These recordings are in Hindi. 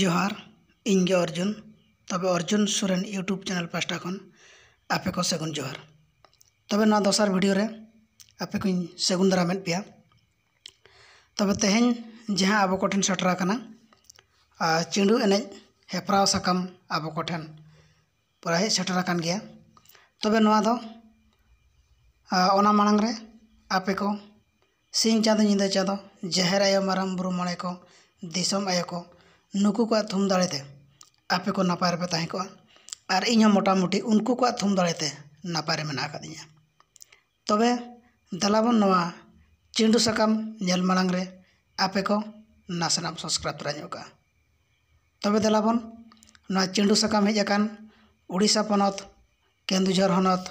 जोहार इंगे अर्जुन तब अर्जुन सोरेन यूट्यूब चैनल पास्टा खन आपे को सेगुन जोहार तब ना दसार भिडियो आपे को सेगुन दारा मेद पे तब तेहन जहाँ अब कठिन सेटरकना चिंडू एनज हेपराव साकाम अब हे प्राय सेटरकान गया तब मांगे आपे को सिंह चांदो निंदा चांदो जहर आयो मारम बुरु मणे को दिसम आयो को ᱱᱩᱠᱩ ᱠᱚᱣᱟᱜ ᱛᱷᱩᱢ ᱫᱟᱲᱮᱛᱮ ᱟᱯᱮ ᱠᱚ ᱱᱟᱯᱟᱭ ᱨᱮᱯᱮ ᱛᱟᱦᱮᱸ ᱠᱚᱜᱼᱟ ᱟᱨ ᱤᱧᱦᱚᱸ ᱢᱚᱴᱟᱢᱩᱴᱤ ᱩᱱᱠᱩ ᱠᱚᱣᱟᱜ ᱛᱷᱩᱢ ᱫᱟᱲᱮᱛᱮ ᱱᱟᱯᱟᱭ ᱨᱮ ᱢᱮᱱᱟᱜ ᱟᱠᱟᱫᱤᱧᱟ ᱛᱚᱵᱮ ᱫᱮᱞᱟᱵᱚᱱ ᱱᱚᱣᱟ ᱪᱤᱸᱰᱩ ᱥᱟᱠᱟᱢ ᱧᱮᱞ ᱢᱟᱲᱟᱝ ᱨᱮ ᱟᱯᱮ ᱠᱚ ᱱᱟᱥᱮᱱᱟᱜ ᱥᱟᱵᱥᱠᱨᱟᱭᱤᱵ ᱛᱚᱨᱟ ᱧᱚᱜ ᱠᱟᱜᱼᱟ ᱛᱚᱵᱮ ᱫᱮᱞᱟᱵᱚᱱ ᱱᱚᱣᱟ ᱪᱤᱸᱰᱩ ᱥᱟᱠᱟᱢ ᱦᱮᱡ ᱟᱠᱟᱱ ᱩᱲᱤᱥᱥᱟ ᱯᱚᱱᱚᱛ ᱠᱮᱱᱫᱩᱡᱷᱟᱨ ᱦᱚᱱᱚᱛ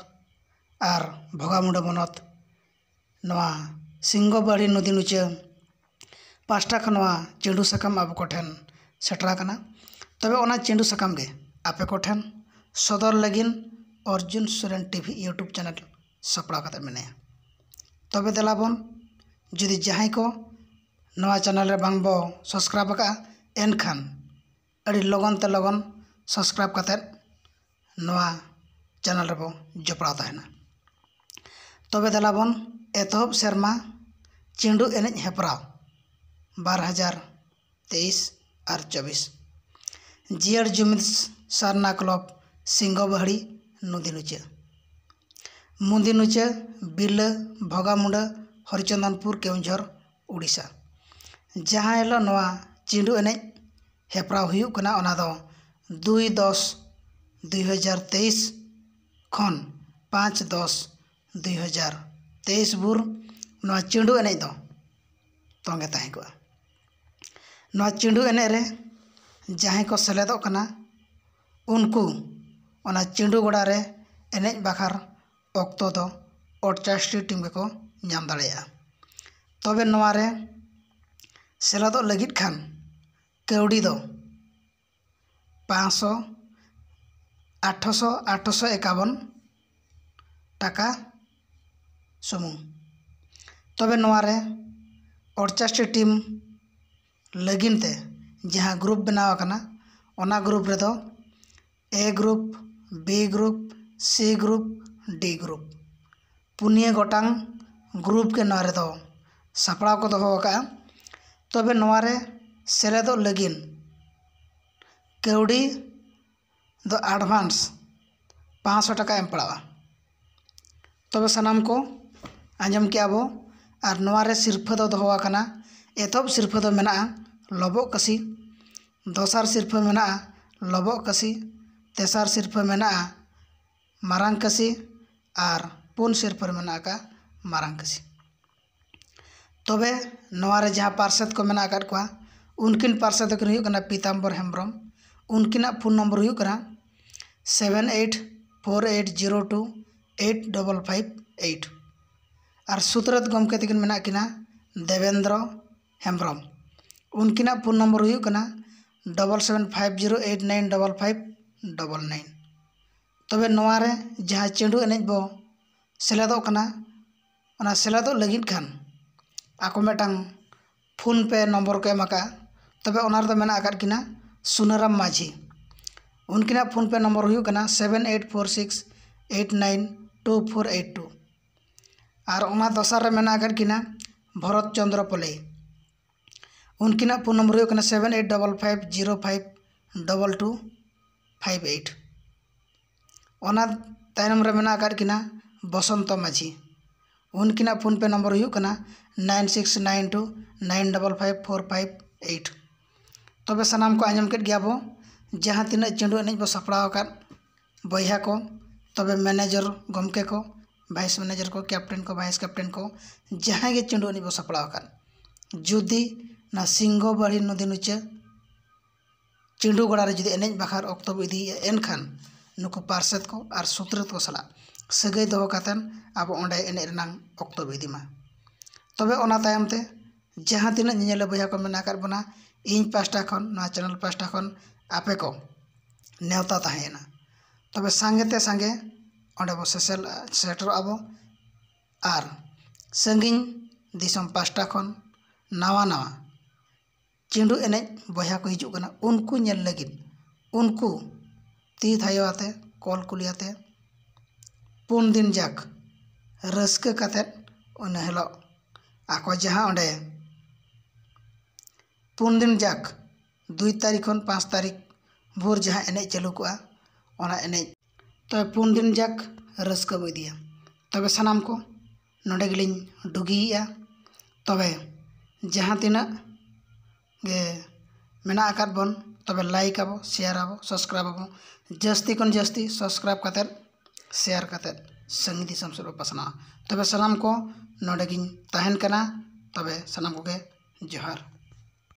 ᱟᱨ ᱵᱷᱚᱜᱟᱢᱩᱰᱟᱹ ᱦᱚᱱᱚᱛ ᱱᱚᱣᱟ ᱥᱤᱝᱜᱚᱵᱟᱲᱤ ᱱᱚᱫᱤ ᱱᱩᱪᱟᱹ ᱯᱟᱥᱴᱟ ᱠᱷᱚᱱ ᱱᱚᱣᱟ ᱪᱤᱸᱰᱩ ᱥᱟᱠᱟᱢ ᱟᱵᱚ ᱠᱚᱴᱷᱮᱱ ᱥᱮᱴᱮᱨ ᱟᱠᱟᱱᱟ ᱛᱚᱵᱮ ᱚᱱᱟ ᱪᱮᱸᱰᱩ ᱥᱟᱠᱟᱢ ᱜᱮ ᱟᱯᱮ ᱠᱚᱴᱷᱮᱱ ᱥᱚᱫᱚᱨ ᱞᱟᱹᱜᱤᱫ Arjun Soren TV YouTube channel ᱥᱟᱯᱲᱟᱣ ᱠᱟᱛᱮ ᱢᱮᱱᱟᱭᱟ ᱛᱚᱵᱮ ᱫᱮᱞᱟᱵᱚᱱ ᱡᱩᱫᱤ ᱡᱟᱦᱟᱸᱭ ᱠᱚ ᱱᱚᱣᱟ ᱪᱮᱱᱮᱞ ᱨᱮ ᱵᱟᱝ ᱵᱚ ᱥᱟᱵᱥᱠᱨᱟᱭᱤᱵ ᱟᱠᱟᱜᱼᱟ ᱮᱱᱠᱷᱟᱱ ᱟᱹᱰᱤ ᱞᱚᱜᱚᱱ ᱛᱮ ᱞᱚᱜᱚᱱ ᱥᱟᱵᱥᱠᱨᱟᱭᱤᱵ ᱠᱟᱛᱮ ᱱᱚᱣᱟ ᱪᱮᱱᱮᱞ ᱨᱮᱵᱚ ᱡᱚᱯᱲᱟᱣ ᱛᱟᱦᱮᱱᱟ ᱛᱚᱵᱮ ᱫᱮᱞᱟᱵᱚᱱ ᱮᱛᱚᱦᱚᱵ ᱥᱮᱨᱢᱟ ᱪᱮᱸᱰᱩ ᱮᱱᱮᱡ ᱦᱮᱯᱨᱟᱣ ᱵᱟᱨ ᱦᱟᱡᱟᱨ ᱛᱮᱭᱤᱥ ᱟᱨ ᱡᱤᱭᱟᱹᱲ ᱡᱩᱢᱤᱫ ᱥᱟᱨᱱᱟ ᱠᱞᱟᱵᱽ ᱥᱤᱝᱜᱚᱵᱟᱦᱲᱤ ᱱᱚᱫᱤᱱᱩᱪᱟᱹ ମୁନ୍ଦିନୁଚା ବିଲ ଭଗାମୁଣ୍ଡା ହରିଚନ୍ଦନପୁର କେଉଁଝର ଓଡ଼ିଶା ᱡᱟᱦᱟᱸ ᱦᱤᱞᱳᱜ ᱱᱚᱣᱟ ᱪᱤᱸᱰᱩ ᱮᱱᱮᱡ ᱦᱮᱯᱨᱟᱣ ᱦᱩᱭᱩᱜ ᱠᱟᱱᱟ ᱚᱱᱟ ᱫᱚ ᱫᱩᱭ ᱫᱚᱥ ᱫᱩᱭ ᱦᱟᱡᱟᱨ ᱛᱮᱭᱤᱥ ᱠᱷᱚᱱ ᱯᱟᱸᱪ ᱫᱚᱥ ᱫᱩᱭ ᱦᱟᱡᱟᱨ ᱛᱮᱭᱤᱥ ᱵᱷᱳᱨ ᱱᱚᱣᱟ ᱪᱤᱸᱰᱩ ᱮᱱᱮᱡ ᱫᱚ ᱛᱚᱸᱜᱮ ᱛᱟᱦᱮᱸ ᱠᱚᱜᱼᱟ ᱱᱚᱣᱟ ᱪᱤᱸᱰᱩ ᱮᱱᱮᱡ ᱨᱮ ᱡᱟᱦᱟᱸᱭ ᱠᱚ ᱥᱮᱞᱮᱫᱚᱜ ᱠᱟᱱᱟ ᱩᱱᱠᱩ ᱚᱱᱟ ᱪᱤᱸᱰᱩ ᱜᱚᱰᱟ ᱨᱮ ᱮᱱᱮᱡ ᱵᱟᱠᱷᱨᱟ ᱚᱠᱛᱚ ᱫᱚ ᱚᱨᱪᱟᱥᱴᱤ ᱴᱤᱢ ᱜᱮᱠᱚ ᱧᱟᱢ ᱫᱟᱲᱮᱭᱟᱜᱼᱟ ᱛᱚᱵᱮ ᱱᱚᱣᱟ ᱨᱮ ᱥᱮᱞᱮᱫᱚᱜ ᱞᱟᱹᱜᱤᱫ ᱠᱷᱟᱱ ᱠᱟᱹᱣᱰᱤ ᱫᱚ ᱯᱟᱸᱥᱥᱚ ᱟᱴᱷᱚᱥᱚ ᱟᱴᱷᱚᱥᱚ ᱮᱠᱟᱵᱚᱱ ᱴᱟᱠᱟ ᱥᱩᱢᱩᱝ ᱛᱚᱵᱮ ᱱᱚᱣᱟ ᱨᱮ ᱚᱨᱪᱟᱥᱴᱤ ᱴᱤᱢ लगिन ते जहाँ ग्रुप बनावना ग्रुप रे A group B group C group D group पुनिया गटांग ग्रुप के नारे तो सपड़ा को दहो का तबे तो नवारे सेले तो लगिन कौड़ी दो एडवांस पाँच टका एम पड़ा तबे तो सनाम को आजम के अब और नवारे सिरफा दो दहो करना एतब सिरफा दो मेना लबो कसी दसार शिरफे में लबो कसी तेसार शिरफे में मारंग कसी और पुन शिरफे में मारंग कसी तब नवे जहाँ पार्षद को मना कर कुआ, उनकिन पार्षद पीताम्बर हेम्ब्रम उनकिन फोन नम्बर हो seven eight four eight zero two eight double five eight और सूत्रत गमके कि मना देवेंद्र हेम्ब्रम उनकी फोन नम्बर होना double seven five zero eight nine double five double nine तबे नवारे जहाँ चेंडू एनेज बो सेलेदो कना ona सेलेदो लगिन खान आको मेटांग फोन पे नंबर को एमका तबे माझी उनकी मेना अकार किना सुनराम माझी उनकिना फोन पे नंबर हुयो कना 7846892482 और ओना दोसर रे मेना भरत चंद्र पले उनकी phone number seven eight double five zero five double two five eight ओना तमरे मेना बसंत माझी उनकी फोन पे नम्बर हूँ nine six nine two nine double five four five eight तब सनाम को आजम के बो जहाँ तीन चेडू एनज बो सपड़ा बहा को तब मैनेजर गमके को भाइस मैनेजर को कैप्टन को भाइस कैप्टन को जहाँ के चेडू एनज बो सपड़ा जुदी না সিংহবাড়ি নদী নুচা ᱪᱤᱸᱰᱩᱜᱚᱲᱟ ᱨᱮ ᱡᱩᱫᱤ ᱮᱱᱮᱡ ᱵᱟᱠᱷᱨᱟ ᱚᱠᱛᱚ ᱵᱚ ᱤᱫᱤᱭᱮᱜᱼᱟ ᱮᱱᱠᱷᱟᱱ ᱱᱩᱠᱩ ᱯᱟᱨᱥᱮᱫ ᱠᱚ ᱟᱨ ᱥᱩᱛᱨᱮᱛ ᱠᱚ ᱥᱟᱞᱟᱜ ᱥᱟᱹᱜᱟᱹᱭ ᱫᱚᱦᱚ ᱠᱟᱛᱮᱱ ᱟᱵᱚ ᱚᱸᱰᱮ ᱮᱱᱮᱡ ᱨᱮᱱᱟᱝ ᱚᱠᱛᱚ ᱵᱚ ᱤᱫᱤᱢᱟ ᱛᱚᱵᱮ ᱚᱱᱟ ᱛᱟᱭᱚᱢ ᱛᱮ ᱡᱟᱦᱟᱸ ᱛᱤᱱᱟᱹᱜ ᱧᱮᱧᱮᱞ ᱵᱚᱭᱦᱟ ᱠᱚ ᱢᱮᱱᱟᱜ ᱟᱠᱟᱫ ᱵᱚᱱᱟ ᱤᱧ ᱯᱟᱥᱴᱟ ᱠᱷᱚᱱ ᱱᱚᱣᱟ ᱪᱮᱱᱮᱞ ᱯᱟᱥᱴᱟ ᱠᱷᱚᱱ ᱟᱯᱮ ᱠᱚ ᱱᱮᱣᱛᱟ ᱛᱟᱦᱮᱸᱭᱮᱱᱟ ᱛᱚᱵᱮ ᱥᱟᱸᱜᱮᱛᱮ ᱥᱟᱸᱜᱮ ᱚᱸᱰᱮ ᱵᱚ ᱥᱮᱥᱮᱞ ᱥᱮᱴᱮᱨᱚᱜ ᱟᱵᱚ ᱟᱨ ᱥᱟᱺᱜᱤᱧ ᱫᱤᱥᱚᱢ ᱯᱟᱥᱴᱟ ᱠᱷᱚᱱ ᱱᱟᱣᱟ ᱱᱟᱣᱟ चिंडू एन बहा को हजार उनको नल लगे उनको ती थे कल कुलियाते पुन दिन जाक रन हिल आक पुन दिन जाक दु तारीख पाँच तारीख भोर जहाँ एन चालू कोना तब पुन दिन जाक रिया तब सामान को नीली डुगे तब जहाँ तना बन तब लाइक अब शेयर अब सब्सक्राइब अब जस्ती कौन जस्ती सब्सक्राइब करते शेयर करते संगीत सुरु पासना तब सामक नोड़े तहन कर तब सामक जहर